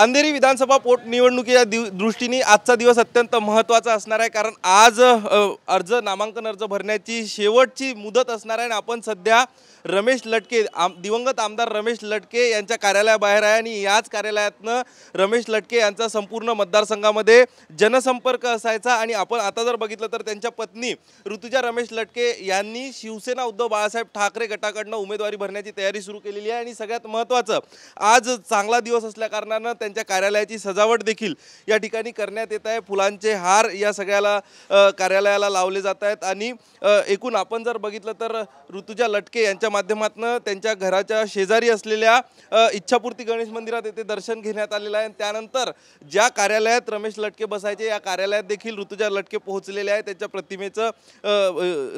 अंधेरी विधानसभा पोटनिवडणुकीच्या दिव दृष्टीने आजचा दिवस अत्यंत महत्त्वाचा असणार आहे कारण आज अर्ज नामांकन अर्ज भरण्याची शेवटची मुदत असणार आहे आणि आपण सध्या रमेश लटके आम दिवंगत आमदार रमेश लटके यांच्या कार्यालयाबाहेर आहे आणि याच कार्यालयातनं रमेश लटके यांचा संपूर्ण मतदारसंघामध्ये जनसंपर्क असायचा आणि आपण आता जर बघितलं तर त्यांच्या पत्नी ऋतुजा रमेश लटके यांनी शिवसेना उद्धव बाळासाहेब ठाकरे गटाकडनं उमेदवारी भरण्याची तयारी सुरू केलेली आहे आणि सगळ्यात महत्त्वाचं आज चांगला दिवस असल्याकारणानं त्यांच्या कार्यालयाची सजावट देखील या ठिकाणी करण्यात येत आहे फुलांचे हार या सगळ्याला कार्यालयाला लावले जात आहेत आणि एकूण आपण जर बघितलं तर ऋतुजा लटके यांच्या माध्यमातून त्यांच्या घराच्या शेजारी असलेल्या इच्छापूर्ती गणेश मंदिरात येथे दर्शन घेण्यात आलेलं आहे त्यानंतर ज्या कार्यालयात रमेश लटके बसायचे या कार्यालयात देखील ऋतुजा लटके पोहोचलेले आहे त्यांच्या प्रतिमेचं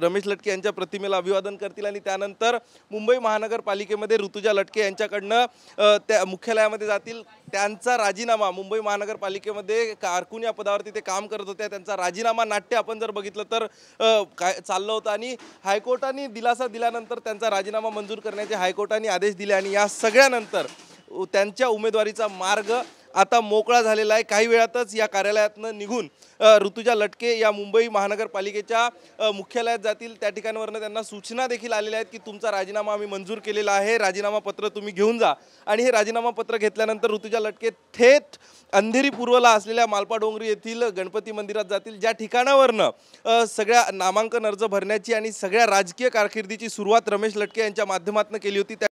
रमेश लटके यांच्या प्रतिमेला अभिवादन करतील आणि त्यानंतर मुंबई महानगरपालिकेमध्ये ऋतुजा लटके यांच्याकडनं त्या मुख्यालयामध्ये जातील त्या त्यांचा राजीनामा मुंबई महानगरपालिकेमध्ये कारकून या पदावरती ते काम करत होते त्यांचा राजीनामा नाट्य आपण जर बघितलं तर काय चाललं होतं आणि हायकोर्टाने दिलासा दिल्यानंतर त्यांचा राजीनामा मंजूर करण्याचे हायकोर्टाने आदेश दिले आणि या सगळ्यानंतर त्यांच्या उमेदवारीचा मार्ग आता मोकळा झालेला आहे काही वेळातच या कार्यालयातनं निघून ऋतुजा लटके या मुंबई महानगरपालिकेच्या मुख्यालयात जातील त्या ठिकाणावरनं त्यांना सूचना देखील आलेल्या आहेत की तुमचा राजीनामा आम्ही मंजूर केलेला आहे राजीनामा पत्र तुम्ही घेऊन जा आणि हे राजीनामा पत्र घेतल्यानंतर ऋतुजा लटके थेट अंधेरी पूर्वला असलेल्या मालपाडोंगरी येथील गणपती मंदिरात जातील ज्या ठिकाणावरनं सगळ्या नामांकन अर्ज भरण्याची आणि सगळ्या राजकीय कारकिर्दीची सुरुवात रमेश लटके यांच्या माध्यमातून केली होती त्या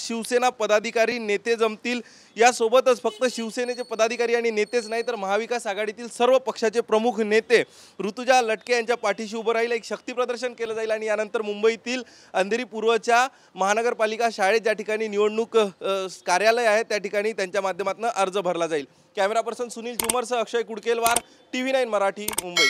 शिवसेना पदाधिकारी नेते जमतील यासोबतच फक्त शिवसेनेचे पदाधिकारी आणि नेतेच नाही तर महाविकास आघाडीतील सर्व पक्षाचे प्रमुख नेते ऋतुजा लटके यांच्या पाठीशी उभं राहील एक शक्तीप्रदर्शन केलं जाईल आणि यानंतर मुंबईतील अंधेरी पूर्वच्या महानगरपालिका शाळेत ज्या ठिकाणी निवडणूक कार्यालय आहे त्या ठिकाणी त्यांच्या माध्यमातून अर्ज भरला जाईल कॅमेरा पर्सन सुनील सह Akshay Kudkelwar T V nine Marathi Mumbai